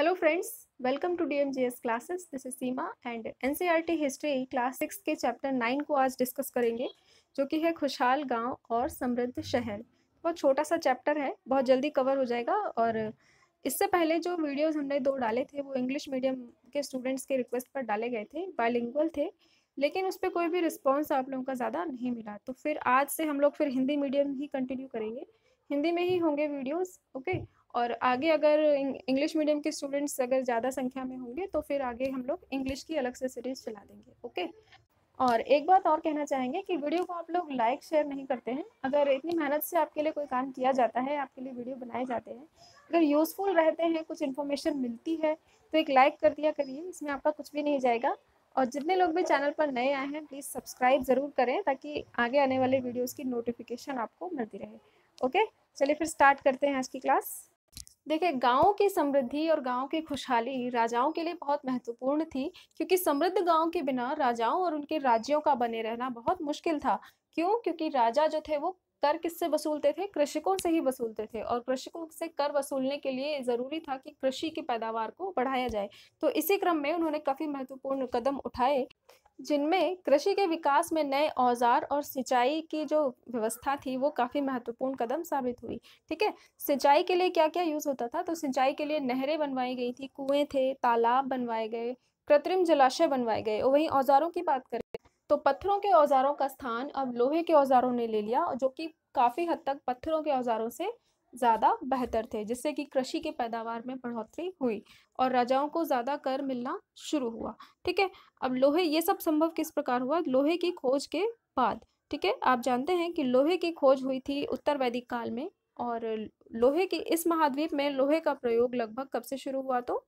Hello friends welcome to DMGS classes this is Seema and NCERT history class six के chapter nine को आज discuss करेंगे जो कि है खुशहाल गांव और समृद्ध शहर बहुत छोटा सा चैप्टर है बहुत जल्दी कवर हो जाएगा और इससे पहले जो वीडियोस हमने दो डाले थे वो इंग्लिश मीडियम के स्टूडेंट्स के रिक्वेस्ट पर डाले गए थे बायलिंगुअल थे लेकिन उस पर कोई भी रिस्पॉन्स आप लोगों का ज़्यादा नहीं मिला तो फिर आज से हम लोग फिर हिंदी मीडियम ही कंटिन्यू करेंगे हिंदी में ही होंगे वीडियोज़ ओके okay? और आगे अगर इंग्लिश मीडियम के स्टूडेंट्स अगर ज़्यादा संख्या में होंगे तो फिर आगे हम लोग इंग्लिश की अलग से सीरीज़ चला देंगे ओके और एक बात और कहना चाहेंगे कि वीडियो को आप लोग लाइक शेयर नहीं करते हैं अगर इतनी मेहनत से आपके लिए कोई काम किया जाता है आपके लिए वीडियो बनाए जाते हैं अगर यूज़फुल रहते हैं कुछ इन्फॉर्मेशन मिलती है तो एक लाइक कर दिया करिए इसमें आपका कुछ भी नहीं जाएगा और जितने लोग भी चैनल पर नए आए हैं प्लीज़ सब्सक्राइब ज़रूर करें ताकि आगे आने वाले वीडियोज़ की नोटिफिकेशन आपको मिलती रहे ओके चलिए फिर स्टार्ट करते हैं आज की क्लास देखिए गाँव की समृद्धि और गाँव की खुशहाली राजाओं के लिए बहुत महत्वपूर्ण थी क्योंकि समृद्ध गाँव के बिना राजाओं और उनके राज्यों का बने रहना बहुत मुश्किल था क्यों क्योंकि राजा जो थे वो कर किससे वसूलते थे कृषकों से ही वसूलते थे और कृषकों से कर वसूलने के लिए ज़रूरी था कि कृषि की पैदावार को बढ़ाया जाए तो इसी क्रम में उन्होंने काफ़ी महत्वपूर्ण कदम उठाए जिनमें कृषि के विकास में नए औजार और सिंचाई की जो व्यवस्था थी वो काफ़ी महत्वपूर्ण कदम साबित हुई ठीक है सिंचाई के लिए क्या क्या यूज़ होता था तो सिंचाई के लिए नहरें बनवाई गई थी कुएं थे तालाब बनवाए गए कृत्रिम जलाशय बनवाए गए वहीं औजारों की बात करें तो पत्थरों के औजारों का स्थान अब लोहे के औजारों ने ले लिया जो कि काफ़ी हद तक पत्थरों के औजारों से ज़्यादा बेहतर थे जिससे कि कृषि के पैदावार में बढ़ोतरी हुई और राजाओं को ज़्यादा कर मिलना शुरू हुआ ठीक है अब लोहे ये सब संभव किस प्रकार हुआ लोहे की खोज के बाद ठीक है आप जानते हैं कि लोहे की खोज हुई थी उत्तर वैदिक काल में और लोहे की इस महाद्वीप में लोहे का प्रयोग लगभग कब से शुरू हुआ तो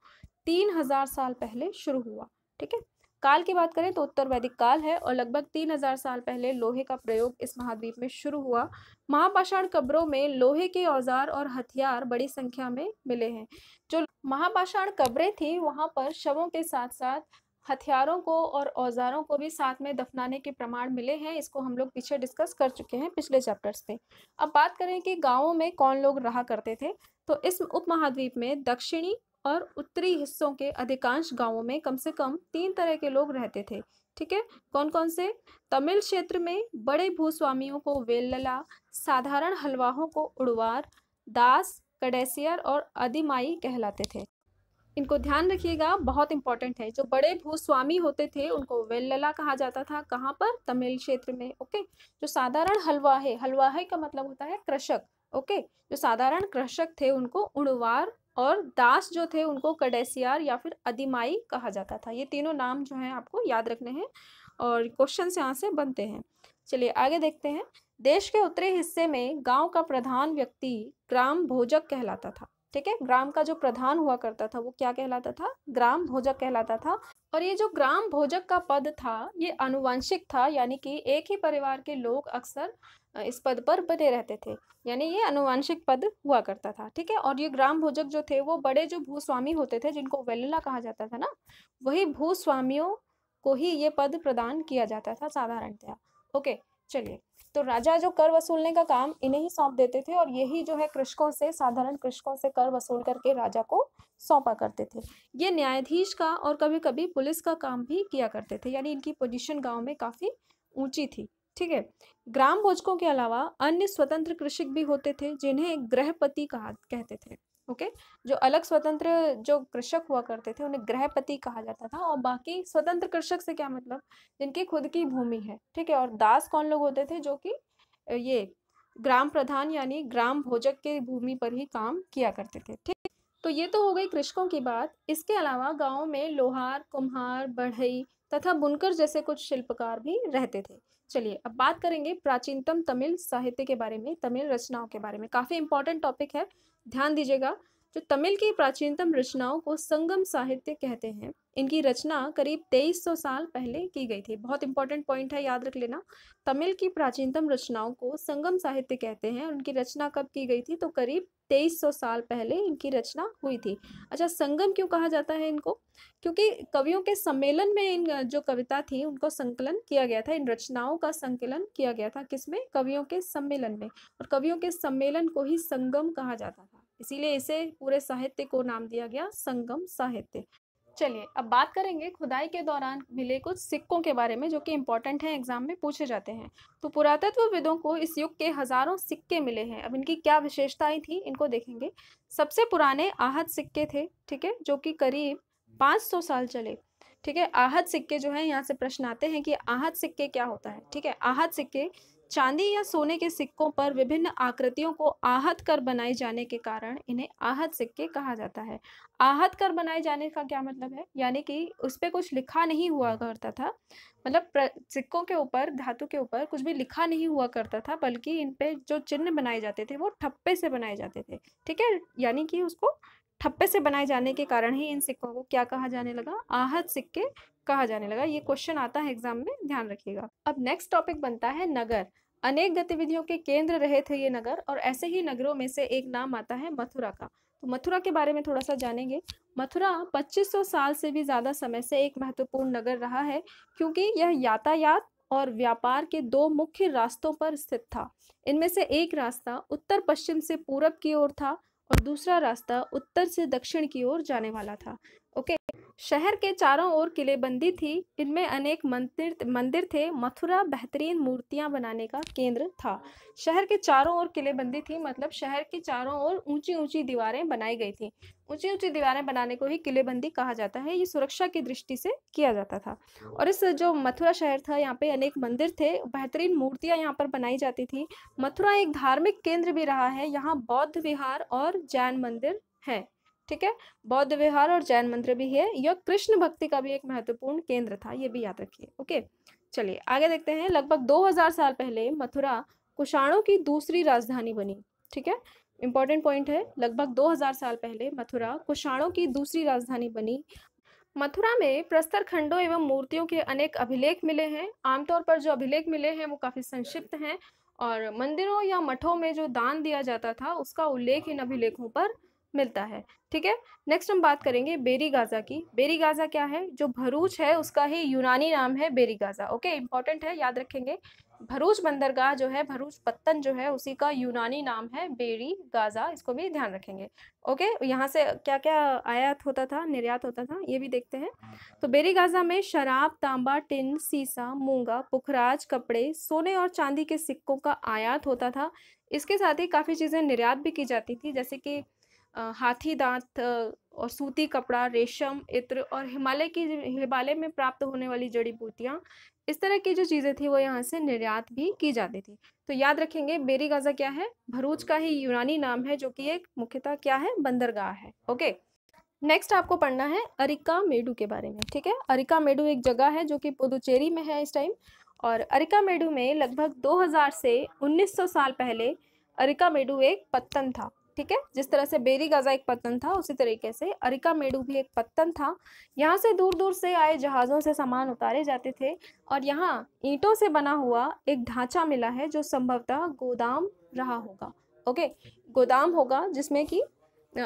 तीन हजार साल पहले शुरू हुआ ठीक है काल की बात करें तो उत्तर वैदिक काल है और लगभग तीन हजार साल पहले लोहे का प्रयोग इस महाद्वीप में शुरू हुआ महापाषाण कब्रों में लोहे के औजार और हथियार बड़ी संख्या में मिले हैं जो महापाषाण कब्रें थी वहां पर शवों के साथ साथ हथियारों को और औजारों को भी साथ में दफनाने के प्रमाण मिले हैं इसको हम लोग पीछे डिस्कस कर चुके हैं पिछले चैप्टर्स में अब बात करें कि गांवों में कौन लोग रहा करते थे तो इस उपमहाद्वीप में दक्षिणी और उत्तरी हिस्सों के अधिकांश गांवों में कम से कम तीन तरह के लोग रहते थे ठीक है कौन कौन से तमिल क्षेत्र में बड़े भूस्वामियों को वेल्लला साधारण हलवाहों को उड़वार दास कडेसियर और अधिमाई कहलाते थे इनको ध्यान रखिएगा बहुत इंपॉर्टेंट है जो बड़े भूस्वामी होते थे उनको वेल्लला कहा जाता था कहाँ पर तमिल क्षेत्र में ओके जो साधारण हलवा है हलवा है का मतलब होता है कृषक ओके जो साधारण कृषक थे उनको उड़वार और दास जो थे उनको कडेसियार या फिर अधिमाई कहा जाता था ये तीनों नाम जो हैं आपको याद रखने हैं और क्वेश्चन यहाँ से बनते हैं चलिए आगे देखते हैं देश के उत्तरी हिस्से में गांव का प्रधान व्यक्ति ग्राम भोजक कहलाता था ठीक है ग्राम का जो प्रधान हुआ करता था वो क्या कहलाता था ग्राम भोजक कहलाता था और ये जो ग्राम भोजक का पद था ये अनुवांशिक था यानी कि एक ही परिवार के लोग अक्सर इस पद पर बने रहते थे यानी ये अनुवांशिक पद हुआ करता था ठीक है और ये ग्राम भोजक जो थे वो बड़े जो भूस्वामी होते थे जिनको वेलुला कहा जाता था ना वही भूस्वामियों को ही ये पद प्रदान किया जाता था साधारणतया ओके चलिए तो राजा जो कर वसूलने का काम इन्हें ही सौंप देते थे और यही जो है कृषकों से साधारण कृषकों से कर वसूल करके राजा को सौंपा करते थे ये न्यायाधीश का और कभी कभी पुलिस का काम भी किया करते थे यानी इनकी पोजीशन गांव में काफ़ी ऊंची थी ठीक है ग्राम भोजकों के अलावा अन्य स्वतंत्र कृषक भी होते थे जिन्हें ग्रहपति कहा कहते थे ओके जो अलग स्वतंत्र जो कृषक हुआ करते थे उन्हें ग्रहपति कहा जाता था और बाकी स्वतंत्र कृषक से क्या मतलब जिनकी खुद की भूमि है ठीक है और दास कौन लोग होते थे जो कि ये ग्राम प्रधान यानी ग्राम भोजक के भूमि पर ही काम किया करते थे ठीक तो ये तो हो गई कृषकों की बात इसके अलावा गाँव में लोहार कुम्हार बढ़ई तथा बुनकर जैसे कुछ शिल्पकार भी रहते थे चलिए अब बात करेंगे प्राचीनतम तमिल साहित्य के बारे में तमिल रचनाओं के बारे में काफ़ी इंपॉर्टेंट टॉपिक है ध्यान दीजिएगा जो तमिल की प्राचीनतम रचनाओं को संगम साहित्य कहते हैं इनकी रचना करीब 2300 साल पहले की गई थी बहुत इंपॉर्टेंट पॉइंट है याद रख लेना तमिल की प्राचीनतम रचनाओं को संगम साहित्य कहते हैं उनकी रचना कब की गई थी तो करीब 2300 साल पहले इनकी रचना हुई थी अच्छा संगम क्यों कहा जाता है इनको क्योंकि कवियों के सम्मेलन में इन जो कविता थी उनको संकलन किया गया था इन रचनाओं का संकलन किया गया था किसमें कवियों के सम्मेलन में और कवियों के सम्मेलन को ही संगम कहा जाता था इसीलिए इसे पूरे साहित्य को नाम दिया गया संगम साहित्य चलिए अब बात करेंगे खुदाई के दौरान मिले कुछ सिक्कों के बारे में जो कि इम्पोर्टेंट हैं एग्जाम में पूछे जाते हैं तो पुरातत्वविदों को इस युग के हजारों सिक्के मिले हैं अब इनकी क्या विशेषताएं थी इनको देखेंगे सबसे पुराने आहत सिक्के थे ठीक है जो कि करीब 500 साल चले ठीक है आहत सिक्के जो है यहाँ से प्रश्न आते हैं कि आहत सिक्के क्या होता है ठीक है आहत सिक्के चांदी या सोने के सिक्कों पर विभिन्न आकृतियों को आहत कर बनाए जाने के कारण इन्हें आहत सिक्के कहा जाता है आहत कर बनाए जाने का क्या मतलब है यानी कि उस पर कुछ लिखा नहीं हुआ करता था मतलब सिक्कों के ऊपर धातु के ऊपर कुछ भी लिखा नहीं हुआ करता था बल्कि इन पे जो चिन्ह बनाए जाते थे वो ठप्पे से बनाए जाते थे ठीक है यानी कि उसको ठप्पे से बनाए जाने के कारण ही इन सिक्कों को क्या कहा जाने लगा आहत सिक्के कहा जाने लगा ये क्वेश्चन आता है एग्जाम में ध्यान रखिएगा अब नेक्स्ट टॉपिक बनता है नगर अनेक गतिविधियों के केंद्र रहे थे ये नगर और ऐसे ही नगरों में से एक नाम आता है मथुरा का तो मथुरा के बारे में थोड़ा सा जानेंगे मथुरा 2500 साल से भी ज़्यादा समय से एक महत्वपूर्ण नगर रहा है क्योंकि यह यातायात और व्यापार के दो मुख्य रास्तों पर स्थित था इनमें से एक रास्ता उत्तर पश्चिम से पूरब की ओर था और दूसरा रास्ता उत्तर से दक्षिण की ओर जाने वाला था ओके शहर के चारों ओर किलेबंदी थी इनमें अनेक मंदिर मंदिर थे मथुरा बेहतरीन मूर्तियां बनाने का केंद्र था शहर के चारों ओर किलेबंदी थी मतलब शहर के चारों ओर ऊंची ऊंची दीवारें बनाई गई थी ऊंची ऊंची दीवारें बनाने को ही किलेबंदी कहा जाता है ये सुरक्षा की दृष्टि से किया जाता था और इस जो मथुरा शहर था यहाँ पे अनेक मंदिर थे बेहतरीन मूर्तियाँ यहाँ पर बनाई जाती थी मथुरा एक धार्मिक केंद्र भी रहा है यहाँ बौद्ध विहार और जैन मंदिर हैं ठीक है बौद्ध विहार और जैन मंदिर भी है यह कृष्ण भक्ति का भी एक महत्वपूर्ण केंद्र था ये भी याद रखिए ओके चलिए आगे देखते हैं लगभग 2000 साल पहले मथुरा कुषाणों की दूसरी राजधानी बनी ठीक है इंपॉर्टेंट पॉइंट है लगभग 2000 साल पहले मथुरा कुषाणों की दूसरी राजधानी बनी मथुरा में प्रस्तर खंडों एवं मूर्तियों के अनेक अभिलेख मिले हैं आमतौर पर जो अभिलेख मिले हैं वो काफ़ी संक्षिप्त हैं और मंदिरों या मठों में जो दान दिया जाता था उसका उल्लेख इन अभिलेखों पर मिलता है ठीक है नेक्स्ट हम बात करेंगे बेरी गाज़ा की बेरी गाज़ा क्या है जो भरूच है उसका ही यूनानी नाम है बेरी गाज़ा ओके इंपॉर्टेंट है याद रखेंगे भरूच बंदरगाह जो है भरूच पत्तन जो है उसी का यूनानी नाम है बेरी गाज़ा इसको भी ध्यान रखेंगे ओके यहाँ से क्या क्या आयात होता था निर्यात होता था ये भी देखते हैं तो बेरी गाज़ा में शराब तांबा टिन सीसा मूंगा पुखराज कपड़े सोने और चांदी के सिक्कों का आयात होता था इसके साथ ही काफ़ी चीज़ें निर्यात भी की जाती थी जैसे कि हाथी दांत और सूती कपड़ा रेशम इत्र और हिमालय की हिमालय में प्राप्त होने वाली जड़ी बूटियाँ इस तरह की जो चीज़ें थी वो यहाँ से निर्यात भी की जाती थी तो याद रखेंगे बेरी गाजा क्या है भरूच का ही यूनानी नाम है जो कि एक मुख्यतः क्या है बंदरगाह है ओके नेक्स्ट आपको पढ़ना है अरिका मेडू के बारे में ठीक है अरिका मेडू एक जगह है जो कि पुदुचेरी में है इस टाइम और अरिका मेडू में लगभग 2000 से 1900 साल पहले अरिका मेडू एक पत्तन था ठीक है जिस तरह से बेरी गाजा एक पत्तन था उसी तरीके से अरिका मेडू भी एक पत्तन था यहाँ से दूर दूर से आए जहाज़ों से सामान उतारे जाते थे और यहाँ ईंटों से बना हुआ एक ढांचा मिला है जो संभवतः गोदाम रहा होगा ओके गोदाम होगा जिसमें कि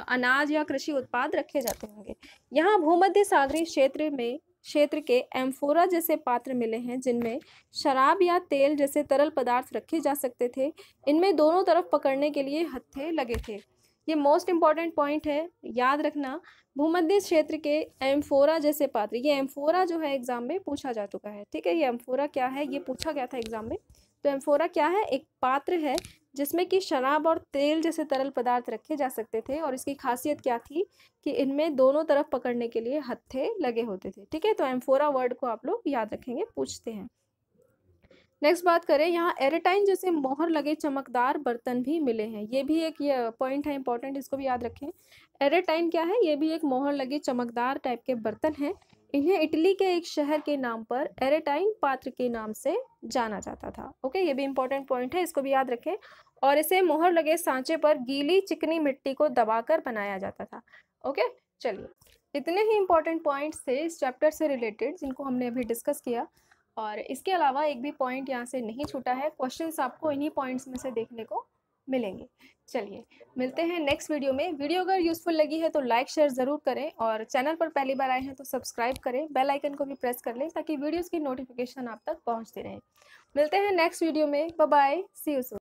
अनाज या कृषि उत्पाद रखे जाते होंगे यहाँ भूमध्य सागरी क्षेत्र में क्षेत्र के एम्फोरा जैसे पात्र मिले हैं जिनमें शराब या तेल जैसे तरल पदार्थ रखे जा सकते थे इनमें दोनों तरफ पकड़ने के लिए हत्थे लगे थे ये मोस्ट इम्पॉर्टेंट पॉइंट है याद रखना भूमध्य क्षेत्र के एम्फोरा जैसे पात्र ये एम्फोरा जो है एग्ज़ाम में पूछा जा चुका है ठीक है ये एम्फोरा क्या है ये पूछा गया था एग्ज़ाम में तो एम्फोरा क्या है एक पात्र है जिसमें कि शराब और तेल जैसे तरल पदार्थ रखे जा सकते थे और इसकी खासियत क्या थी कि इनमें दोनों तरफ पकड़ने के लिए हत्थे लगे होते थे ठीक है तो एम्फोरा वर्ड को आप लोग याद रखेंगे पूछते हैं नेक्स्ट बात करें यहाँ एरेटाइन जैसे मोहर लगे चमकदार बर्तन भी मिले हैं ये भी एक ये पॉइंट है इंपॉर्टेंट इसको भी याद रखें एरेटाइन क्या है ये भी एक मोहर लगे चमकदार टाइप के बर्तन हैं इन्हें इटली के एक शहर के नाम पर एरेटाइन पात्र के नाम से जाना जाता था ओके ये भी इंपॉर्टेंट पॉइंट है इसको भी याद रखें और इसे मोहर लगे सांचे पर गीली चिकनी मिट्टी को दबाकर बनाया जाता था ओके चलिए इतने ही इंपॉर्टेंट पॉइंट्स थे इस चैप्टर से रिलेटेड जिनको हमने अभी डिस्कस किया और इसके अलावा एक भी पॉइंट यहाँ से नहीं छूटा है क्वेश्चंस आपको इन्हीं पॉइंट्स में से देखने को मिलेंगे चलिए मिलते हैं नेक्स्ट वीडियो में वीडियो अगर यूज़फुल लगी है तो लाइक शेयर ज़रूर करें और चैनल पर पहली बार आए हैं तो सब्सक्राइब करें बेल आइकन को भी प्रेस कर लें ताकि वीडियोस की नोटिफिकेशन आप तक पहुंचती रहे मिलते हैं नेक्स्ट वीडियो में बाय सी यू